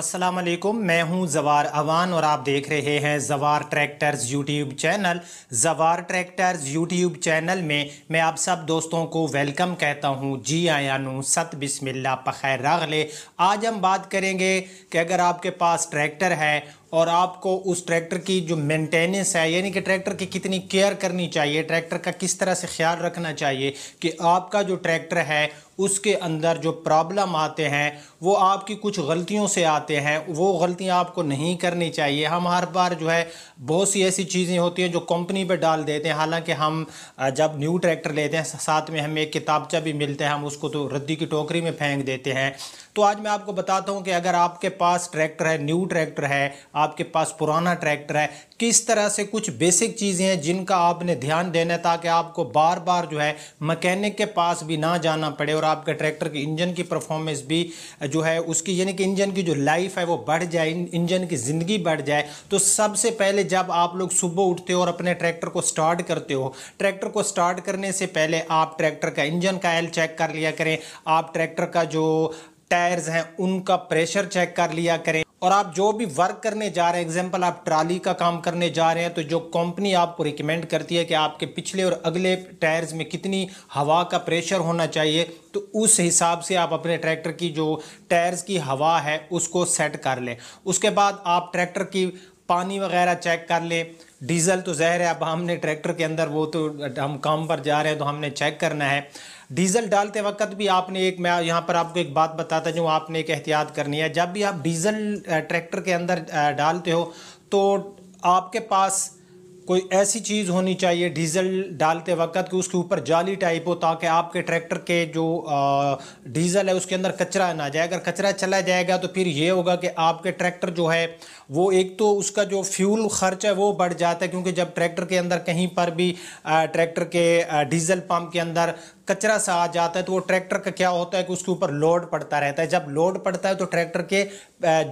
अस्सलाम वालेकुम मैं हूं जवार अवान और आप देख रहे हैं Jawar tractors YouTube channel Jawar tractors YouTube channel में मैं आप सब दोस्तों को वेलकम कहता हूं जी आयानू सत बिस्मिल्ला पखैर रागले आज हम बात करेंगे कि अगर आपके पास ट्रैक्टर है और आपको उस ट्रैक्टर की जो मेंटेनेंस है यानी कि ट्रैक्टर की कितनी केयर करनी चाहिए ट्रैक्टर का किस तरह से ख्याल रखना चाहिए कि आपका जो ट्रैक्टर है उसके अंदर जो प्रॉब्लम आते हैं वो आपकी कुछ गलतियों से आते हैं वो गलतियां आपको नहीं करनी चाहिए हम हर बार जो है बहुत सी ऐसी चीज़ें होती हैं जो कंपनी पे डाल देते हैं हालांकि हम जब न्यू ट्रैक्टर लेते हैं साथ में हमें एक किताबचा भी मिलता है हम उसको तो रद्दी की टोकरी में फेंक देते हैं तो आज मैं आपको बताता हूँ कि अगर आपके पास ट्रैक्टर है न्यू ट्रैक्टर है आपके पास पुराना ट्रैक्टर है किस तरह से कुछ बेसिक चीज़ें हैं जिनका आपने ध्यान देना है ताकि आपको बार बार जो है मकैनिक के पास भी ना जाना पड़े और आपके ट्रैक्टर के इंजन की परफॉर्मेंस भी जो है उसकी यानी कि इंजन की जो लाइफ है वो बढ़ जाए इंजन की ज़िंदगी बढ़ जाए तो सबसे पहले जब आप लोग सुबह उठते हो और अपने ट्रैक्टर को स्टार्ट करते हो ट्रैक्टर को स्टार्ट करने से पहले आप ट्रैक्टर का इंजन का एल चेक कर लिया करें आप ट्रैक्टर का जो टायर्स हैं उनका प्रेशर चेक कर लिया करें और आप जो भी वर्क करने जा रहे हैं एग्जांपल आप ट्राली का काम करने जा रहे हैं तो जो कंपनी आपको रिकमेंड करती है कि आपके पिछले और अगले टायर्स में कितनी हवा का प्रेशर होना चाहिए तो उस हिसाब से आप अपने ट्रैक्टर की जो टायर्स की हवा है उसको सेट कर लें उसके बाद आप ट्रैक्टर की पानी वगैरह चेक कर लें डीजल तो जहर है अब हमने ट्रैक्टर के अंदर वो तो हम काम पर जा रहे हैं तो हमने चेक करना है डीज़ल डालते वक्त भी आपने एक मैं यहाँ पर आपको एक बात बताता जो आपने एक एहतियात करनी है जब भी आप डीज़ल ट्रैक्टर के अंदर डालते हो तो आपके पास कोई ऐसी चीज़ होनी चाहिए डीज़ल डालते वक्त कि उसके ऊपर जाली टाइप हो ताकि आपके ट्रैक्टर के जो डीज़ल है उसके अंदर कचरा ना जाए अगर कचरा चला जाएगा तो फिर ये होगा कि आपके ट्रैक्टर जो है वो एक तो उसका जो फ्यूल खर्च है वो बढ़ जाता है क्योंकि जब ट्रैक्टर के अंदर कहीं पर भी ट्रैक्टर के डीज़ल पम्प के अंदर कचरा सा आ जाता है तो वो ट्रैक्टर का क्या होता है कि उसके ऊपर लोड पड़ता रहता है जब लोड पड़ता है तो ट्रैक्टर के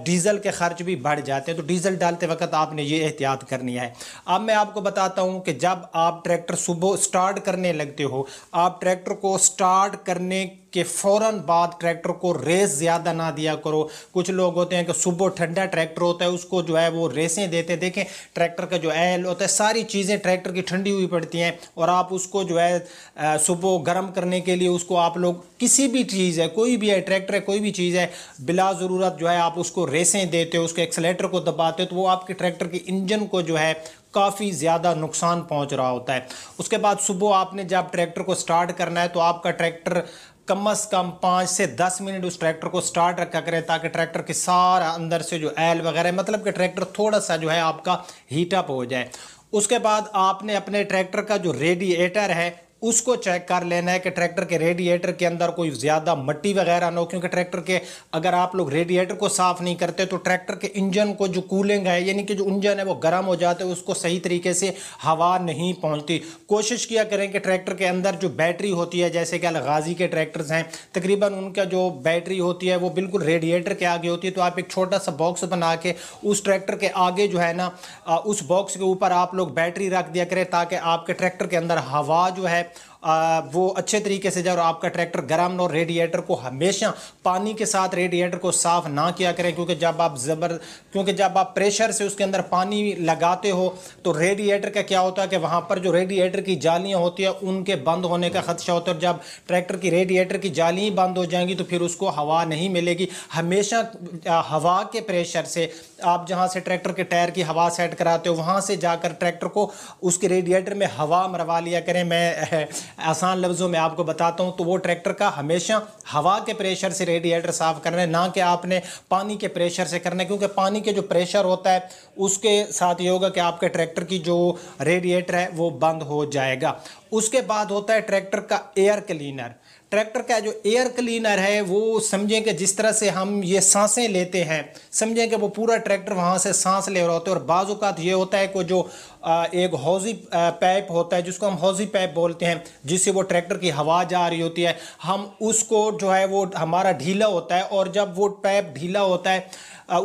डीज़ल के खर्च भी बढ़ जाते हैं तो डीज़ल डालते वक्त आपने ये एहतियात करनी है अब मैं आपको बताता हूँ कि जब आप ट्रैक्टर सुबह स्टार्ट करने लगते हो आप ट्रैक्टर को स्टार्ट करने के फ़ौरन बाद ट्रैक्टर को रेस ज़्यादा ना दिया करो कुछ लोग होते हैं कि सुबह ठंडा ट्रैक्टर होता है उसको जो है वो रेसें देते हैं देखें ट्रैक्टर का जो एल होता है सारी चीज़ें ट्रैक्टर की ठंडी हुई पड़ती हैं और आप उसको जो है सुबह गर्म करने के लिए उसको आप लोग किसी भी चीज़ है कोई भी है ट्रैक्टर है कोई भी चीज़ है बिला ज़रूरत जो है आप उसको रेसें देते हो उसके एक्सलेटर को दबाते हो तो वो आपके ट्रैक्टर के इंजन को जो है काफ़ी ज़्यादा नुकसान पहुंच रहा होता है उसके बाद सुबह आपने जब ट्रैक्टर को स्टार्ट करना है तो आपका ट्रैक्टर कम अज़ कम पाँच से दस मिनट उस ट्रैक्टर को स्टार्ट रखा करें ताकि ट्रैक्टर के सारा अंदर से जो एल वगैरह मतलब कि ट्रैक्टर थोड़ा सा जो है आपका हीटअप हो जाए उसके बाद आपने अपने ट्रैक्टर का जो रेडिएटर है उसको चेक कर लेना है कि ट्रैक्टर के रेडिएटर के अंदर कोई ज़्यादा मट्टी वगैरह ना हो क्योंकि ट्रैक्टर के अगर आप लोग रेडिएटर को साफ़ नहीं करते तो ट्रैक्टर के इंजन को जो कूलिंग है यानी कि जो इंजन है वो गर्म हो जाता है उसको सही तरीके से हवा नहीं पहुँचती कोशिश किया करें कि ट्रैक्टर के अंदर जो बैटरी होती है जैसे कि अलगाजी के ट्रैक्टर हैं तकरीबन उनका जो बैटरी होती है वो बिल्कुल रेडिएटर के आगे होती है तो आप एक छोटा सा बॉक्स बना के उस ट्रैक्टर के आगे जो है ना उस बॉक्स के ऊपर आप लोग बैटरी रख दिया करें ताकि आपके ट्रैक्टर के अंदर हवा जो है वो अच्छे तरीके से जाए और आपका ट्रैक्टर गर्म और रेडिएटर को हमेशा पानी के साथ रेडिएटर को साफ़ ना किया करें क्योंकि जब आप ज़बर क्योंकि जब आप प्रेशर से उसके अंदर पानी लगाते हो तो रेडिएटर का क्या होता है कि वहाँ पर जो रेडिएटर की जालियाँ होती हैं उनके बंद होने का ख़दशा होता है और जब ट्रैक्टर की रेडिएटर की जाली बंद हो जाएंगी तो फिर उसको हवा नहीं मिलेगी हमेशा हवा के प्रेशर से आप जहाँ से ट्रैक्टर के टायर की हवा सेट कराते हो वहाँ से जाकर ट्रैक्टर को उसके रेडिएटर में हवा मरवा लिया करें मैं आसान लफ्ज़ों में आपको बताता हूँ तो वो ट्रैक्टर का हमेशा हवा के प्रेशर से रेडिएटर साफ़ करना है ना कि आपने पानी के प्रेशर से करना है क्योंकि पानी के जो प्रेशर होता है उसके साथ ये होगा कि आपके ट्रैक्टर की जो रेडिएटर है वो बंद हो जाएगा उसके बाद होता है ट्रैक्टर का एयर क्लीनर ट्रैक्टर का जो एयर क्लीनर है वो समझें कि जिस तरह से हम ये सांसें लेते हैं समझें कि वो पूरा ट्रैक्टर वहाँ से सांस ले रहा होता है और बाज़ात ये होता है कि जो एक हौजी पैप होता है जिसको हम हौजी पैप बोलते हैं जिससे वो ट्रैक्टर की हवा जा रही होती है हम उसको जो है वो हमारा ढीला होता है और जब वो पैप ढीला होता है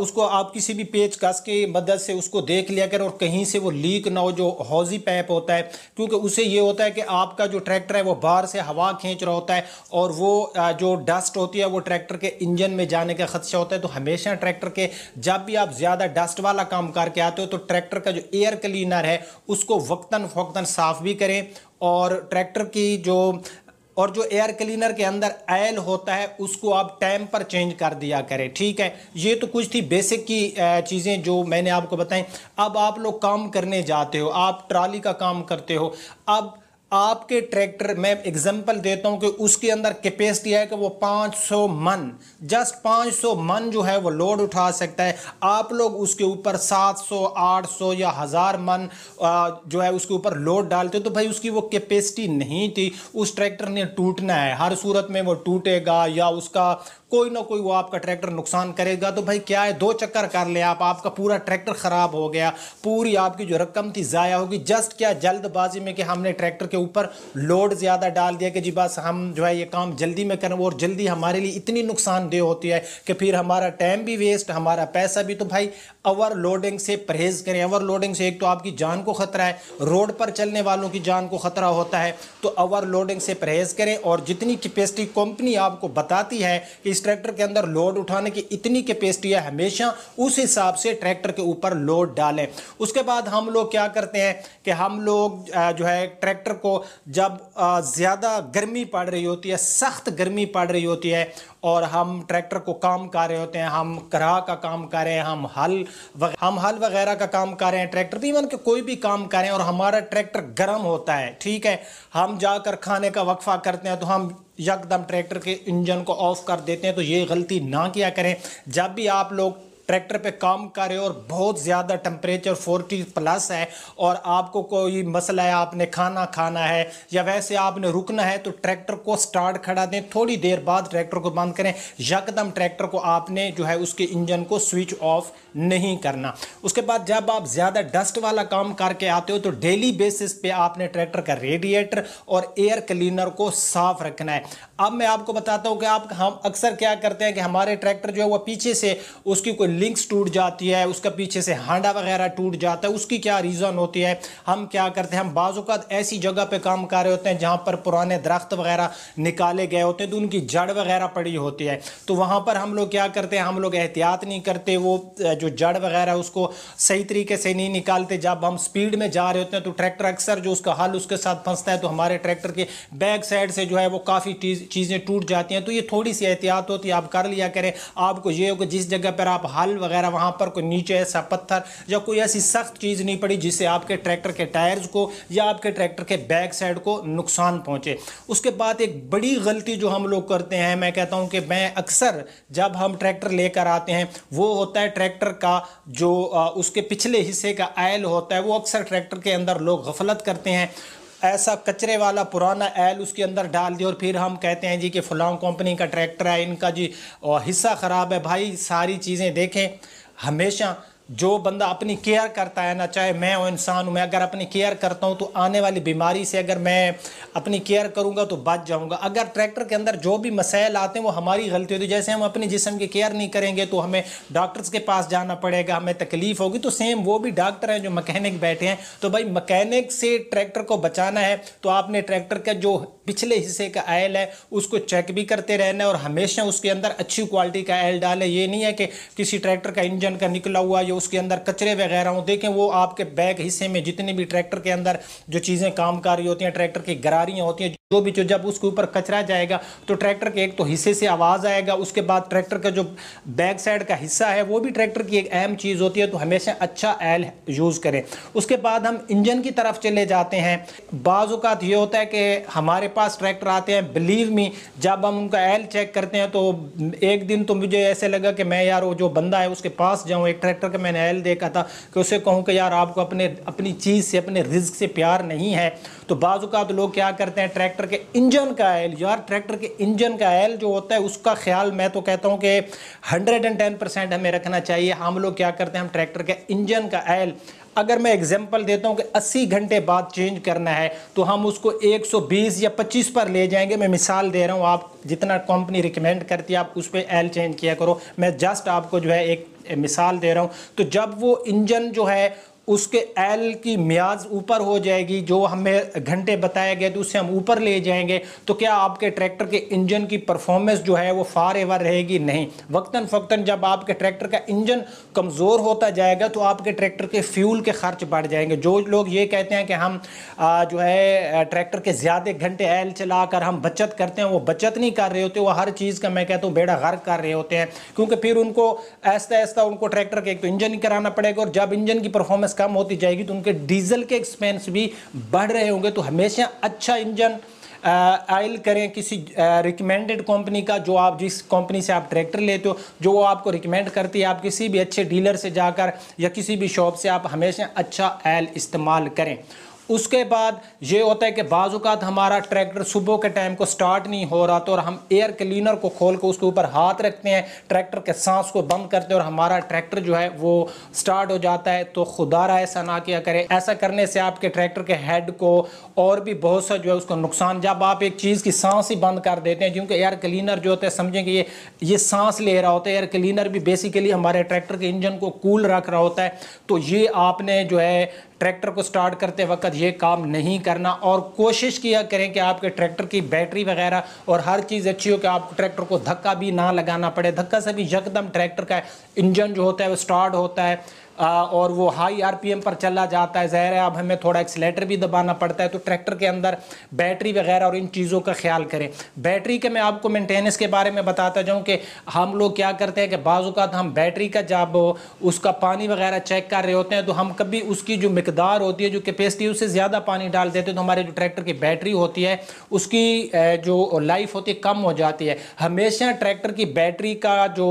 उसको आप किसी भी पेच कस की मदद से उसको देख लिया कर और कहीं से वो लीक ना हो जो हौजी पैप होता है क्योंकि उससे ये होता है कि आपका जो ट्रैक्टर है वो बाहर से हवा खींच रहा होता है और वो जो डस्ट होती है वो ट्रैक्टर के इंजन में जाने का खदशा होता है तो हमेशा ट्रैक्टर के जब भी आप ज़्यादा डस्ट वाला काम करके आते हो तो ट्रैक्टर का जो एयर क्लीनर है उसको वक्तन फोक्तन साफ़ भी करें और ट्रैक्टर की जो और जो एयर क्लीनर के अंदर आयल होता है उसको आप टाइम पर चेंज कर दिया करें ठीक है ये तो कुछ थी बेसिक की चीज़ें जो मैंने आपको बताई अब आप लोग काम करने जाते हो आप ट्राली का काम करते हो अब आपके ट्रैक्टर मैं एग्जांपल देता हूं कि उसके अंदर कैपेसिटी है कि वो 500 मन जस्ट 500 मन जो है वो लोड उठा सकता है आप लोग उसके ऊपर 700 800 या हज़ार मन जो है उसके ऊपर लोड डालते हो तो भाई उसकी वो कैपेसिटी नहीं थी उस ट्रैक्टर ने टूटना है हर सूरत में वो टूटेगा या उसका कोई ना कोई वो आपका ट्रैक्टर नुकसान करेगा तो भाई क्या है दो चक्कर कर ले आप आपका पूरा ट्रैक्टर ख़राब हो गया पूरी आपकी जो रकम थी ज़ाया होगी जस्ट क्या जल्दबाजी में कि हमने ट्रैक्टर के ऊपर लोड ज़्यादा डाल दिया कि जी बस हम जो है ये काम जल्दी में करें और जल्दी हमारे लिए इतनी नुकसानदेह होती है कि फिर हमारा टाइम भी वेस्ट हमारा पैसा भी तो भाई ओवरलोडिंग से परहेज़ करें ओवरलोडिंग से एक तो आपकी जान को ख़तरा है रोड पर चलने वालों की जान को ख़तरा होता है तो ओवरलोडिंग से परहेज़ करें और जितनी कैपेसिटी कंपनी आपको बताती है कि इस ट्रैक्टर के अंदर लोड उठाने की इतनी कैपेसिटी है हमेशा उस हिसाब से ट्रैक्टर के ऊपर लोड डालें उसके बाद हम लोग क्या करते हैं कि हम लोग जो है ट्रैक्टर को जब ज़्यादा गर्मी पड़ रही होती है सख्त गर्मी पड़ रही होती है और हम ट्रैक्टर को काम कर रहे होते हैं हम करा का काम कर रहे हैं हम हल हम हल वगैरह का काम कर रहे हैं ट्रैक्टर तो इवन के कोई भी काम करें और हमारा ट्रैक्टर गर्म होता है ठीक है हम जाकर खाने का वक्फा करते हैं तो हम यकदम ट्रैक्टर के इंजन को ऑफ कर देते हैं तो ये गलती ना किया करें जब भी आप लोग ट्रैक्टर पे काम कर रहे हो और बहुत ज़्यादा टेम्परेचर 40 प्लस है और आपको कोई मसला है आपने खाना खाना है या वैसे आपने रुकना है तो ट्रैक्टर को स्टार्ट खड़ा दें थोड़ी देर बाद ट्रैक्टर को बंद करें यकदम ट्रैक्टर को आपने जो है उसके इंजन को स्विच ऑफ नहीं करना उसके बाद जब आप ज़्यादा डस्ट वाला काम करके आते हो तो डेली बेसिस पे आपने ट्रैक्टर का रेडिएटर और एयर क्लीनर को साफ रखना है अब मैं आपको बताता हूँ कि आप हम अक्सर क्या करते हैं कि हमारे ट्रैक्टर जो है वह पीछे से उसकी कोई लिंक्स टूट जाती है उसका पीछे से हांडा वगैरह टूट जाता है उसकी क्या रीज़न होती है हम क्या करते हैं हम बाज़ात ऐसी जगह पर काम कर रहे होते हैं जहाँ पर पुराने दरख्त वगैरह निकाले गए होते हैं तो उनकी जड़ वगैरह पड़ी होती है तो वहाँ पर हम लोग क्या करते हैं हम लोग एहतियात नहीं करते वो जो जड़ वगैरह उसको सही तरीके से नहीं निकालते जब हम स्पीड में जा रहे होते हैं तो ट्रैक्टर अक्सर जो उसका हल उसके साथ फंसता है तो हमारे ट्रैक्टर के बैक साइड से जो है वो काफ़ी चीज़ें टूट जाती हैं तो ये थोड़ी सी एहतियात होती है आप कर लिया करें आपको ये होगा जिस जगह पर आप हल बाल वगैरह वहाँ पर कोई नीचे ऐसा पत्थर या कोई ऐसी सख्त चीज़ नहीं पड़ी जिससे आपके ट्रैक्टर के टायर्स को या आपके ट्रैक्टर के बैक साइड को नुकसान पहुँचे उसके बाद एक बड़ी गलती जो हम लोग करते हैं मैं कहता हूँ कि मैं अक्सर जब हम ट्रैक्टर लेकर आते हैं वो होता है ट्रैक्टर का जो उसके पिछले हिस्से का आयल होता है वो अक्सर ट्रैक्टर के अंदर लोग गफलत करते हैं ऐसा कचरे वाला पुराना एल उसके अंदर डाल दिया और फिर हम कहते हैं जी कि फलां कंपनी का ट्रैक्टर है इनका जी हिस्सा ख़राब है भाई सारी चीज़ें देखें हमेशा जो बंदा अपनी केयर करता है ना चाहे मैं और इंसान हूँ मैं अगर अपनी केयर करता हूँ तो आने वाली बीमारी से अगर मैं अपनी केयर करूँगा तो बच जाऊँगा अगर ट्रैक्टर के अंदर जो भी मसाइल आते हैं वो हमारी गलती होती है जैसे हम अपने जिसम की केयर नहीं करेंगे तो हमें डॉक्टर्स के पास जाना पड़ेगा हमें तकलीफ़ होगी तो सेम वो भी डॉक्टर हैं जो मकैनिक बैठे हैं तो भाई मकैनिक से ट्रैक्टर को बचाना है तो आपने ट्रैक्टर का जो पिछले हिस्से का आयल है उसको चेक भी करते रहना है और हमेशा उसके अंदर अच्छी क्वालिटी का आयल डालें ये नहीं है कि किसी ट्रैक्टर का इंजन का निकला हुआ या उसके अंदर कचरे वगैरह हों देखें वो आपके बैक हिस्से में जितने भी ट्रैक्टर के अंदर जो चीज़ें काम कर रही होती हैं ट्रैक्टर की गरारियाँ होती हैं जो भी जब उसके ऊपर कचरा जाएगा तो ट्रैक्टर के एक तो हिस्से से आवाज़ आएगा उसके बाद ट्रैक्टर का जो बैक साइड का हिस्सा है वो भी ट्रैक्टर की एक अहम चीज़ होती है तो हमेशा अच्छा एल यूज़ करें उसके बाद हम इंजन की तरफ चले जाते हैं बाज़ात ये होता है कि हमारे पास ट्रैक्टर आते हैं बिलीव मी जब हम उनका एल चेक करते हैं तो एक दिन तो मुझे ऐसे लगा कि मैं यार वो जो बंदा है उसके पास जाऊँ एक ट्रैक्टर का मैंने एल देखा था कि उसे कहूँ कि यार आपको अपने अपनी चीज़ से अपने रिज्क से प्यार नहीं है तो तो लोग क्या करते हैं ट्रैक्टर के इंजन का आयल यार ट्रैक्टर के इंजन का आयल जो होता है उसका ख्याल मैं तो कहता हूँ कि हंड्रेड एंड टेन परसेंट हमें रखना चाहिए हम लोग क्या करते हैं हम ट्रैक्टर के इंजन का आयल अगर मैं एग्जांपल देता हूँ कि 80 घंटे बाद चेंज करना है तो हम उसको 120 या 25 पर ले जाएंगे मैं मिसाल दे रहा हूँ आप जितना कंपनी रिकमेंड करती है आप उस पर एल चेंज किया करो मैं जस्ट आपको जो है एक मिसाल दे रहा हूँ तो जब वो इंजन जो है उसके एल की म्याज ऊपर हो जाएगी जो हमें घंटे बताए गए तो उससे हम ऊपर ले जाएंगे तो क्या आपके ट्रैक्टर के इंजन की परफॉर्मेंस जो है वो फार एवर रहेगी नहीं वक्ता फ़क्ता जब आपके ट्रैक्टर का इंजन कमज़ोर होता जाएगा तो आपके ट्रैक्टर के फ्यूल के खर्च बढ़ जाएंगे जो लोग ये कहते हैं कि हम आ, जो है ट्रैक्टर के ज़्यादा घंटे एल चला कर हम बचत करते हैं वो बचत नहीं कर रहे होते वो हर चीज़ का मैं कहता हूँ बेड़ा गर्क कर रहे होते हैं क्योंकि फिर उनको ऐसा ऐसा उनको ट्रैक्टर के एक तो इंजन ही कराना पड़ेगा और जब इंजन की परफॉर्मेंस कम होती जाएगी तो उनके डीजल के एक्सपेंस भी बढ़ रहे होंगे तो हमेशा अच्छा इंजन आयल करें किसी रिकमेंडेड कंपनी का जो आप जिस कंपनी से आप ट्रैक्टर लेते हो जो वो आपको रिकमेंड करती है आप किसी भी अच्छे डीलर से जाकर या किसी भी शॉप से आप हमेशा अच्छा आयल इस्तेमाल करें उसके बाद ये होता है कि बाज़ात हमारा ट्रैक्टर सुबह के टाइम को स्टार्ट नहीं हो रहा तो और हम एयर क्लीनर को खोल कर उसके ऊपर हाथ रखते हैं ट्रैक्टर के सांस को बंद करते हैं और हमारा ट्रैक्टर जो है वो स्टार्ट हो जाता है तो खुदारा ऐसा ना किया करें ऐसा करने से आपके ट्रैक्टर के हेड को और भी बहुत सा जो है उसको नुकसान जब आप एक चीज़ की सांस ही बंद कर देते हैं क्योंकि एयर क्लीनर जो होता है समझें कि ये ये सांस ले रहा होता है एयर क्लीनर भी बेसिकली हमारे ट्रैक्टर के इंजन को कूल रख रहा होता है तो ये आपने जो है ट्रैक्टर को स्टार्ट करते वक्त ये काम नहीं करना और कोशिश किया करें कि आपके ट्रैक्टर की बैटरी वगैरह और हर चीज़ अच्छी हो कि आप ट्रैक्टर को धक्का भी ना लगाना पड़े धक्का से भी यकदम ट्रैक्टर का इंजन जो होता है वो स्टार्ट होता है और वो हाई आरपीएम पर चला जाता है ज़ाहिर है अब हमें थोड़ा एक्सलेटर भी दबाना पड़ता है तो ट्रैक्टर के अंदर बैटरी वगैरह और इन चीज़ों का ख्याल करें बैटरी के मैं आपको मेंटेनेंस के बारे में बताता जाऊँ कि हम लोग क्या करते हैं कि बाज़ात हम बैटरी का जब उसका पानी वगैरह चेक कर रहे होते हैं तो हम कभी उसकी जो मकदार होती है जो कैपेसिटी उससे ज़्यादा पानी डाल देते हैं तो हमारे जो ट्रैक्टर की बैटरी होती है उसकी जो लाइफ होती है कम हो जाती है हमेशा ट्रैक्टर की बैटरी का जो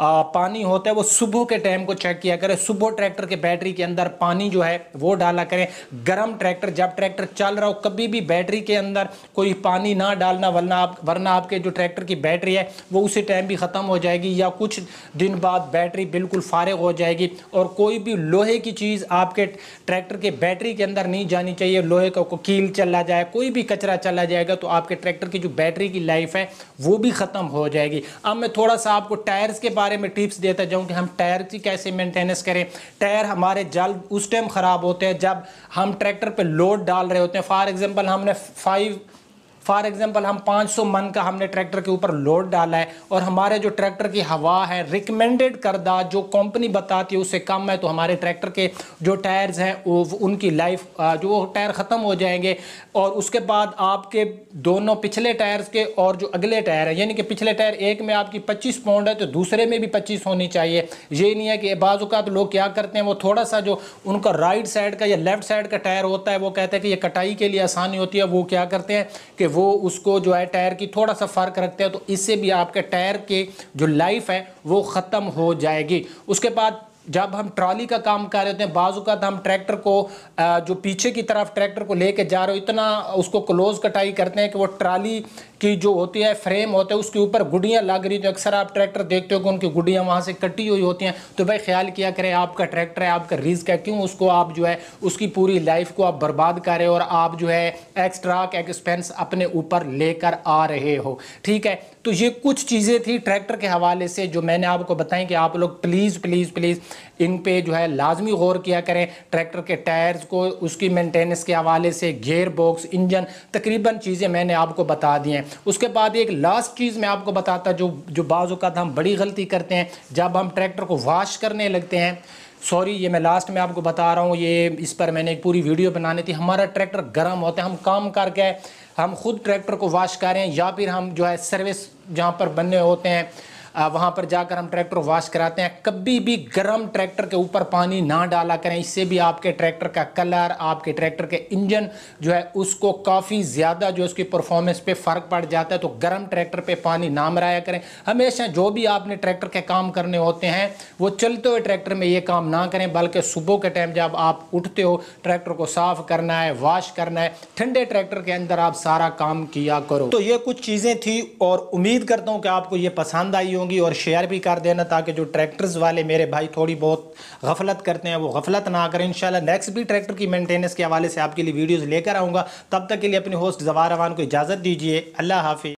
पानी होता है वो सुबह के टाइम को चेक किया करें सुबह वो ट्रैक्टर के बैटरी के अंदर पानी जो है वो डाला करें गर्म ट्रैक्टर जब ट्रैक्टर चल रहा हो कभी भी बैटरी के अंदर कोई पानी ना डालना वरना आप वरना आपके जो ट्रैक्टर की बैटरी है वो उसी टाइम भी ख़त्म हो जाएगी या कुछ दिन बाद बैटरी बिल्कुल फारग हो जाएगी और कोई भी लोहे की चीज़ आपके ट्रैक्टर के बैटरी के अंदर नहीं जानी चाहिए लोहे का को कील चला जाए कोई भी कचरा चला जाएगा तो आपके ट्रैक्टर की जो बैटरी की लाइफ है वो भी ख़त्म हो जाएगी अब मैं थोड़ा सा आपको टायर्स के बारे में टिप्स देता जाऊँ कि हम टायर की कैसे मेंटेनेंस करें टायर हमारे जल्द उस टाइम ख़राब होते हैं जब हम ट्रैक्टर पे लोड डाल रहे होते हैं फॉर एग्जांपल हमने फाइव फॉर एग्जाम्पल हम 500 मन का हमने ट्रैक्टर के ऊपर लोड डाला है और हमारे जो ट्रैक्टर की हवा है रिकमेंडेड करदा जो कंपनी बताती है उससे कम है तो हमारे ट्रैक्टर के जो टायर्स हैं उनकी लाइफ जो टायर ख़त्म हो जाएंगे और उसके बाद आपके दोनों पिछले टायर्स के और जो अगले टायर हैं यानी कि पिछले टायर एक में आपकी पच्चीस पाउंड है तो दूसरे में भी पच्चीस होनी चाहिए ये नहीं है कि बाज़ात तो लोग क्या करते हैं वो थोड़ा सा जो उनका राइट साइड का या लेफ्ट साइड का टायर होता है वो कहते हैं कि ये कटाई के लिए आसानी होती है वो क्या करते हैं कि वो उसको जो है टायर की थोड़ा सा फ़र्क रखते हैं तो इससे भी आपके टायर के जो लाइफ है वो ख़त्म हो जाएगी उसके बाद जब हम ट्रॉली का काम कर रहे होते हैं बाजूकात तो हम ट्रैक्टर को जो पीछे की तरफ ट्रैक्टर को लेके जा रहे हो इतना उसको क्लोज कटाई करते हैं कि वो ट्रॉली की जो होती है फ्रेम होते हैं उसके ऊपर गुडियाँ लग रही तो अक्सर आप ट्रैक्टर देखते हो कि उनकी गुडियाँ वहाँ से कटी हुई होती हैं तो भाई ख्याल किया करें आपका ट्रैक्टर है आपका रिस्क है क्यों उसको आप जो है उसकी पूरी लाइफ को आप बर्बाद करें और आप जो है एक्स्ट्रा एक्सपेंस अपने ऊपर लेकर आ रहे हो ठीक है तो ये कुछ चीज़ें थी ट्रैक्टर के हवाले से जो मैंने आपको बताएं कि आप लोग प्लीज़ प्लीज़ प्लीज़ इन पे जो है लाजमी गौर किया करें ट्रैक्टर के टायर्स को उसकी मेंटेनेंस के हवाले से गेयर बॉक्स इंजन तकरीबन चीज़ें मैंने आपको बता दी हैं उसके बाद एक लास्ट चीज़ मैं आपको बताता जो जो बाज़ात हम बड़ी गलती करते हैं जब हम ट्रैक्टर को वाश करने लगते हैं सॉरी ये मैं लास्ट में आपको बता रहा हूँ ये इस पर मैंने एक पूरी वीडियो बनानी थी हमारा ट्रैक्टर गर्म होता है हम काम करके हम खुद ट्रैक्टर को वाश करें या फिर हम जो है सर्विस जहाँ पर बने होते हैं वहाँ पर जाकर हम ट्रैक्टर वॉश कराते हैं कभी भी गर्म ट्रैक्टर के ऊपर पानी ना डाला करें इससे भी आपके ट्रैक्टर का कलर आपके ट्रैक्टर के इंजन जो है उसको काफ़ी ज़्यादा जो उसकी परफॉर्मेंस पे फ़र्क पड़ जाता है तो गर्म ट्रैक्टर पे पानी ना मराया करें हमेशा जो भी आपने ट्रैक्टर के काम करने होते हैं वो चलते हुए ट्रैक्टर में ये काम ना करें बल्कि सुबह के टाइम जब आप उठते हो ट्रैक्टर को साफ़ करना है वॉश करना है ठंडे ट्रैक्टर के अंदर आप सारा काम किया करो तो ये कुछ चीज़ें थी और उम्मीद करता हूँ कि आपको ये पसंद आई होगी दूंगी और शेयर भी कर देना ताकि जो ट्रैक्टर्स वाले मेरे भाई थोड़ी बहुत गफलत करते हैं वो गफलत ना करें इंशाल्लाह नेक्स्ट भी ट्रैक्टर की मेंटेनेंस के हवाले से आपके लिए वीडियोस लेकर आऊँगा तब तक के लिए अपने होस्ट जवार को इजाज़त दीजिए अल्लाह हाफि